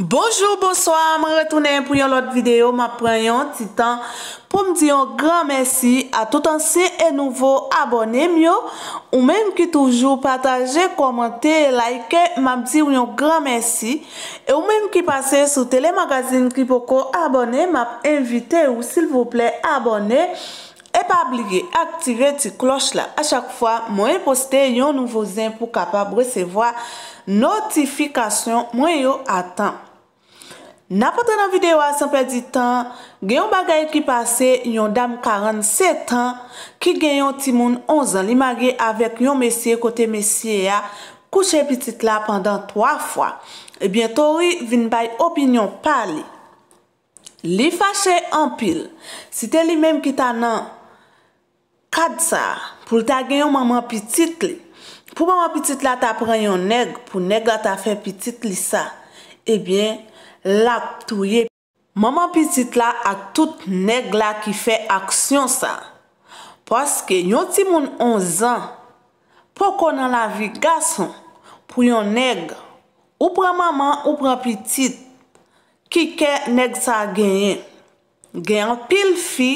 Bonjour, bonsoir, mwen retounen pou yon lot videyo, mwen pren yon titan pou mdi yon gran mersi a toutansi e nouvo abonem yo. Ou menm ki toujou pataje, komante, like, mwenm di yon gran mersi. E ou menm ki pase sou telemagazin ki pou kon abonem, mwenm invite ou silvouple abonem. E pa obligye aktive ti kloch la. A chak fwa, mwen poste yon nouvo zin pou kapab resevoa. notifikasyon mwen yo atan. Na poten an videwa sanpe di tan, genyon bagay ki pase yon dam 47 an, ki genyon timoun 11 an. Li ma genyon avèk yon mesye kote mesye ya, kouche pitit la pandan 3 fwa. Ebyen tori vin bay opinyon pali. Li fache an pil. Si te li menm ki ta nan kad sa, pou ta genyon maman pitit li. Pou maman pitit la ta pre yon neg, pou neg la ta fe pitit li sa, ebyen, eh lak touye. Maman pitit la ak tout neg la ki fe aksyon sa. Paske, yon ti moun 11 an, pou konan la vi gason pou yon neg. Ou pre maman, ou pre pitit, ki ke neg sa genyen. Genyen pil fi.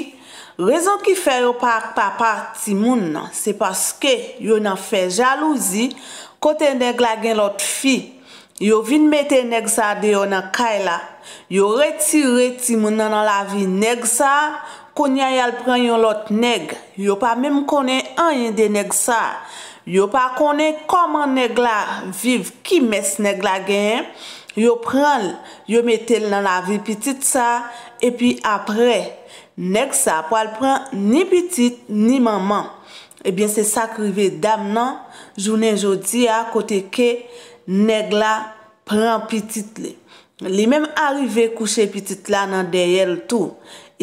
Rezon ki fè yo pa ak papa ti moun nan, se paske yo nan fè jalouzi kote neg la gen lot fi. Yo vin meten neg sa de yo nan kay la. Yo retire ti moun nan la vi neg sa, konya yal pren yon lot neg. Yo pa mèm konen an yon de neg sa. Yo pa konen koman neg la viv ki mes neg la gen yon. Yo pren l, yo metel nan la vi pitit sa, epi apre, nek sa, pou al pren ni pitit ni maman. Ebyen se sakrive dam nan, jounen jodi a, kote ke, neg la, pren pitit le. Li menm arrive kouche pitit la nan deyel tou,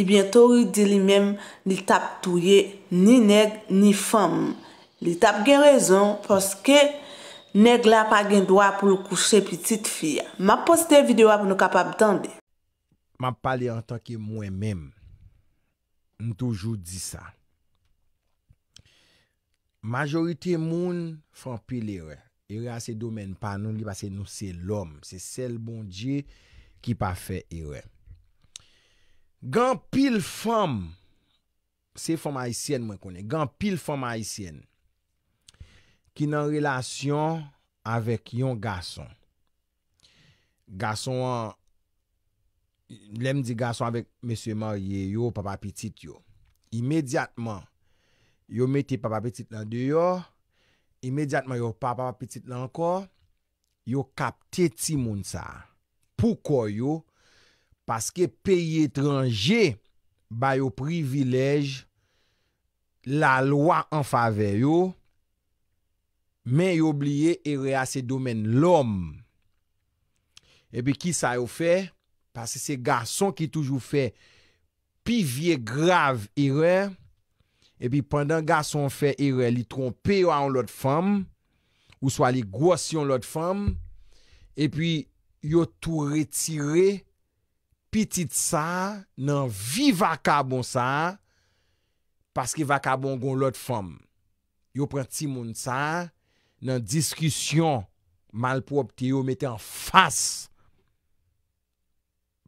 ebyen tori di li menm li tap touye ni neg ni fom. Li tap gen rezon poske, Neg la pa gen dwa pou kouche pitit fiya. Ma poste videwa pou nou kapab tande. Ma pale an tanke mwen menm. M toujou di sa. Majorite moun fan pil ere. Ere a se domen pa nou li pa se nou se lom. Se sel bon diye ki pa fe ere. Gan pil fam. Se fam aisyen mwen konen. Gan pil fam aisyen. ki nan relasyon avèk yon gason. Gason an, lem di gason avèk M. Morye yo, Papa Petit yo, imediatman, yo meti Papa Petit nan deyo, imediatman yo pa Papa Petit nan ko, yo kapte ti moun sa. Pouko yo? Paske peyi etranje, ba yo privilej, la lwa an fave yo, men yo blye ere a se domen lom. Ebi ki sa yo fe, pase se garson ki toujou fe, pi vie grav ere, epi pandan garson fe ere, li tronpe yo an lot fom, ou swa li gwo si an lot fom, epi yo tou re tire, pitit sa nan vi vakabon sa, pase ki vakabon gon lot fom. Yo pren ti moun sa, nan diskusyon malprop te yo mette an fas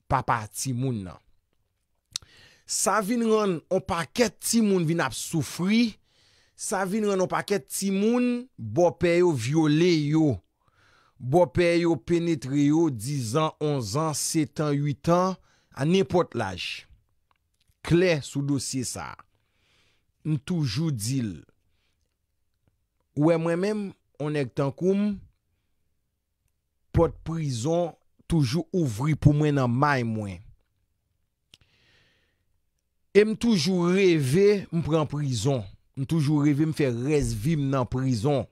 papa ti moun nan. Sa vin ron opaket ti moun vin ap soufri, sa vin ron opaket ti moun, bopè yo viole yo, bopè yo penetre yo, 10 an, 11 an, 7 an, 8 an, an nepot laj. Kler sou dosye sa. N toujou dil. Ouè mwen menm, On ek tan koum, pot prizon toujou ouvri pou mwen nan may mwen. E m toujou reve m pren prizon. M toujou reve m fe resvim nan prizon.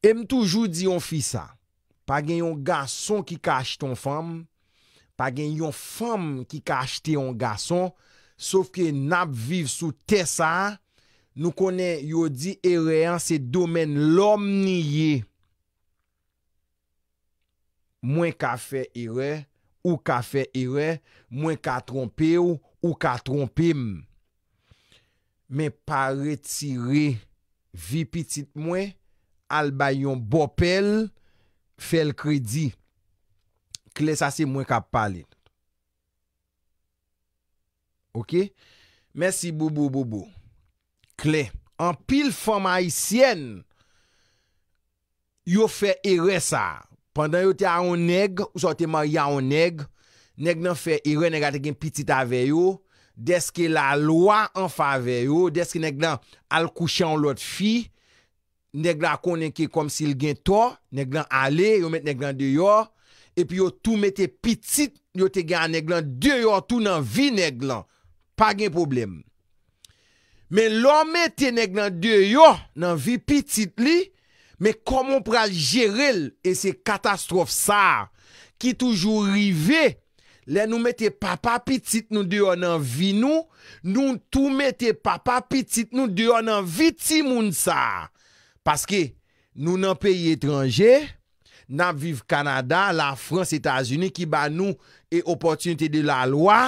E m toujou di yon fisa. Pa gen yon gason ki kache ton fam. Pa gen yon fam ki kache te yon gason. Sof ke nap viv sou tesa a. Nou konen yodi ere an se domen lom ni ye. Mwen ka fe ere, ou ka fe ere, mwen ka trompe ou, ou ka trompem. Men pare tire, vi pitit mwen, al bayon bopel, fel kredi. Klesa se mwen ka pale. Ok, mwen si bo bo bo bo. En pil foma isyen Yo fe ere sa Pendan yo te a on neg O sote man ya on neg Neg nan fe ere Neg a te gen pitit ave yo Deske la lwa an fa ave yo Deske neg nan al kushan lot fi Neg nan konen ke kom sil gen to Neg nan ale Yo met neg nan deyo E pi yo tou mette pitit Yo te gen a neg nan deyo Tou nan vi neg nan Pa gen problem Men lò mette neg nan deyo nan vi pitit li, men komon pral jerel e se katastrof sa, ki toujou rive, le nou mette papa pitit nou deyo nan vi nou, nou tou mette papa pitit nou deyo nan vi ti moun sa. Paske nou nan peyi etranje, nan viv Kanada, la Frans, Etasuni, ki ba nou e opotinite de la lwa,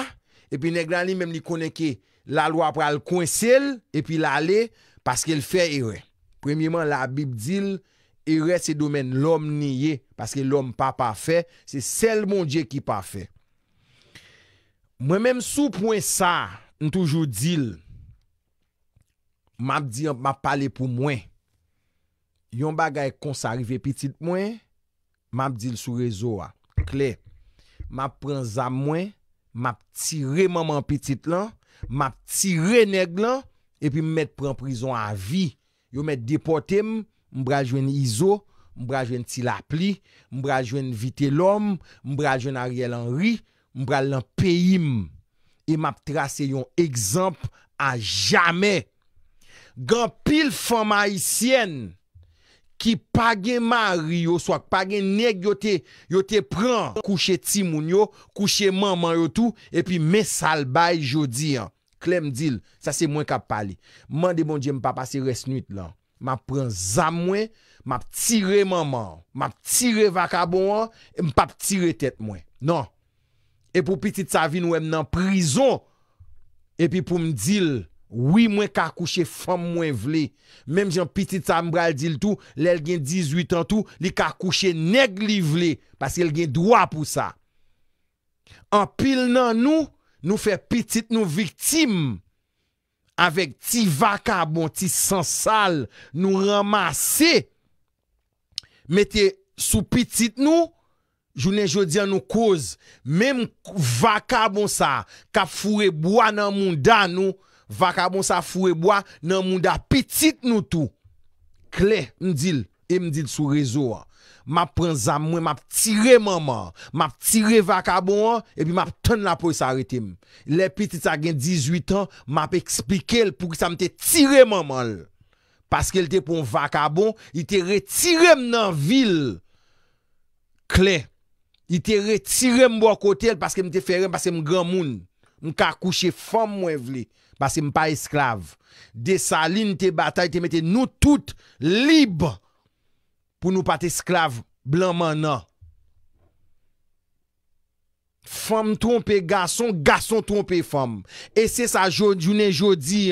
epi neg nan li menm li koneke, la lwa pral kwen sel, epi la le, paske l fè ire. Premieman la bib dil, ire se domen l om niye, paske l om pa pa fè, se sel moun dje ki pa fè. Mwen mèm sou pwen sa, m toujou dil, m ap di, m ap pale pou mwen. Yon bagay konsa rive pitit mwen, m ap dil sou rezo a, kle. M ap pren za mwen, m ap tire maman pitit lan, map ti reneg lan, epi m met premprizon a vi. Yo met depote m, m brajwen Izo, m brajwen ti lapli, m brajwen Vitellom, m brajwen Ariel Henry, m brajwen peyim. E map trase yon ekzamp a jame. Gan pil foma isyen! ki page mary yo, swak page neg yo te, yo te pran, kouche timoun yo, kouche maman yo tou, epi me salbay jodi an, kle mdil, sa se mwen kap pali, mande bon diye mpa pase res nwit lan, ma pran zam mwen, ma ptire maman, ma ptire vakabon an, mpa ptire tet mwen, nan, epi pou piti tsa vi nou em nan prizon, epi pou mdil, Ouwi mwen kakouche fom mwen vle. Mem jen pitit sa mbral di l tou. Le l gen 18 an tou. Li kakouche negli vle. Paske l gen dwa pou sa. An pil nan nou. Nou fe pitit nou viktim. Avek ti vaka bon. Ti sansal. Nou ramase. Mete sou pitit nou. Jounen jodi an nou koz. Mem vaka bon sa. Ka fure boan nan moun dan nou. Vakabon sa fureboa nan moun da pitit nou tou. Kle, mdil, e mdil sou rezo a. Map pren zam mwen, map tirem anman. Map tirem vakabon an, epi map ton la pouy sa retim. Le pitit sa gen 18 an, map ekspike l pou ki sa mte tirem anman l. Paske l te pou vakabon, i te retirem nan vil. Kle, i te retirem mbo kote l paske mte ferem paske mgan moun. Mka kouche fom mwen vle. Basi m pa esklav. De sa lin te batay te mette nou tout libe pou nou pat esklav blanman nan. Fom trompe gason, gason trompe fom. E se sa jodi ou ne jodi,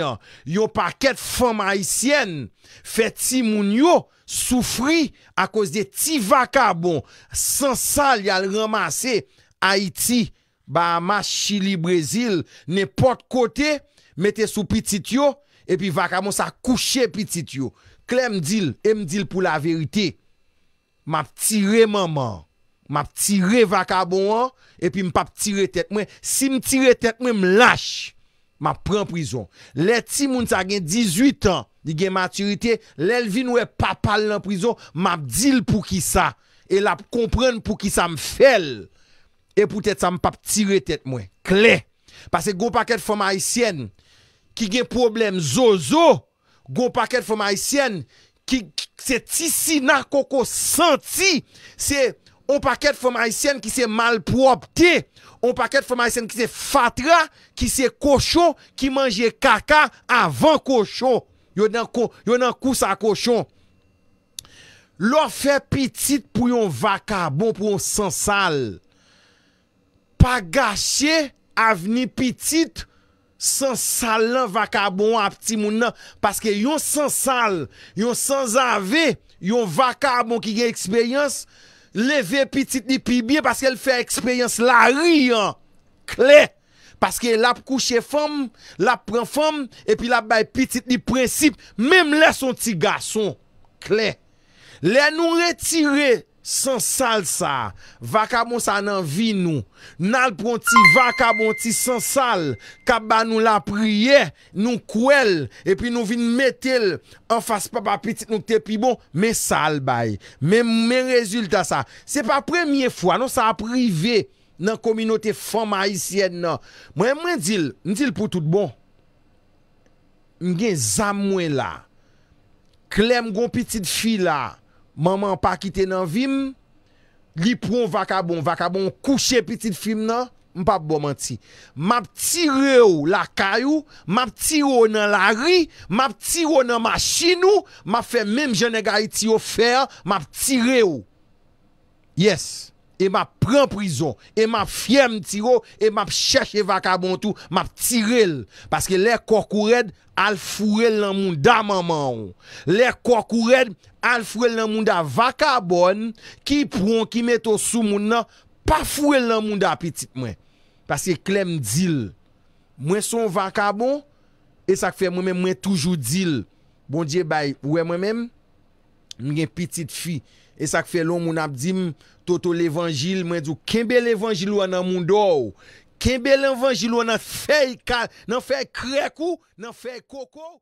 yo pa ket fom haisyen fe ti moun yo soufri a koz de ti vakabon. San sal yal ramase Haiti, Bahama, Chile, Brazil, ne pot kote Mete sou pitit yo, epi vakabo sa kouche pitit yo. Kle mdil, mdil pou la verite, map tire maman, map tire vakabo an, epi mpap tire tet mwen. Si mtire tet mwen mlash, map pren prizon. Le ti moun sa gen 18 an, di gen maturite, le lvi nou e papal nan prizon, map dil pou ki sa, e la kompren pou ki sa mfel, epi pou tet sa mpap tire tet mwen. Kle, Pase gwo paket foma isyen Ki gen problem zozo Gwo paket foma isyen Ki se tisi na koko senti Se on paket foma isyen Ki se mal pou opte On paket foma isyen ki se fatra Ki se kochon Ki manje kaka avan kochon Yon nan kousa kochon Lo fe pitit pou yon vaka Bon pou yon sensal Pa gache Avni pitit, san sal la vaka bon ap ti mounan. Paske yon san sal, yon san zave, yon vaka bon ki gen eksperyans, leve pitit di pi biye paske el fe eksperyans la ri yon. Klee, paske la pou kouche fom, la pou pren fom, epi la baye pitit di prensip, mèm le son ti gason. Klee, le nou retire... San sal sa Vaka bon sa nan vi nou Nal pronti vaka bon ti san sal Kaban nou la priye Nou kouel E pi nou vin metel An fas pa pa pitit nou tepi bon Men sal bay Men men rezulta sa Se pa premye fwa Non sa aprive nan kominote fon maisyen nan Mwen mwen dil Ndil pou tout bon Mwen gen zamwe la Klem gon pitit fi la Manman pa kite nan vim, li prou vakabon. Vakabon kouche pitit film nan, mpa bo manti. Map tire ou lakay ou, map tire ou nan lari, map tire ou nan machin ou, map fe mèm jenè ga iti ou fer, map tire ou. Yes. E map pren prizon. E map fye mtiro. E map chèche vakabon tou. Map tirel. Paske lè kòkoured al furel nan moun da maman ou. Lè kòkoured al furel nan moun da vakabon. Ki proun ki meto sou moun nan. Pa furel nan moun da pitit mwen. Paske klem dil. Mwen son vakabon. E sak fè mwen mwen mwen toujou dil. Bon dje bay. Ouwe mwen mwen. Mwen gen pitit fi. Mwen mwen mwen. E sak fe lon moun ap di m, toto l'evangil mwen di ou, kenbe l'evangil wana moun do ou? Kenbe l'evangil wana fey kal, nan fey krek ou, nan fey koko?